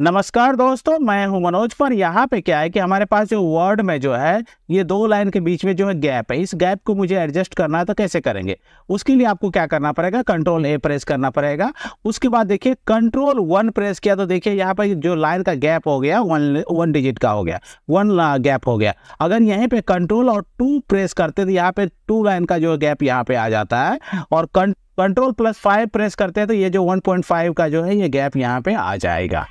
नमस्कार दोस्तों मैं हूं मनोज पर यहाँ पे क्या है कि हमारे पास जो वर्ड में जो है ये दो लाइन के बीच में जो है गैप है इस गैप को मुझे एडजस्ट करना है तो कैसे करेंगे उसके लिए आपको क्या करना पड़ेगा कंट्रोल ए प्रेस करना पड़ेगा उसके बाद देखिए कंट्रोल वन प्रेस किया तो देखिए यहाँ पर जो लाइन का गैप हो गया वन वन डिजिट का हो गया वन गैप हो गया अगर यहीं पर कंट्रोल और टू प्रेस करते तो यहाँ पे टू लाइन का जो गैप यहाँ पे आ जाता है और कंट्रोल प्लस फाइव प्रेस करते हैं तो ये जो वन पॉइंट फाइव का जो है ये गैप यहाँ पे आ जाएगा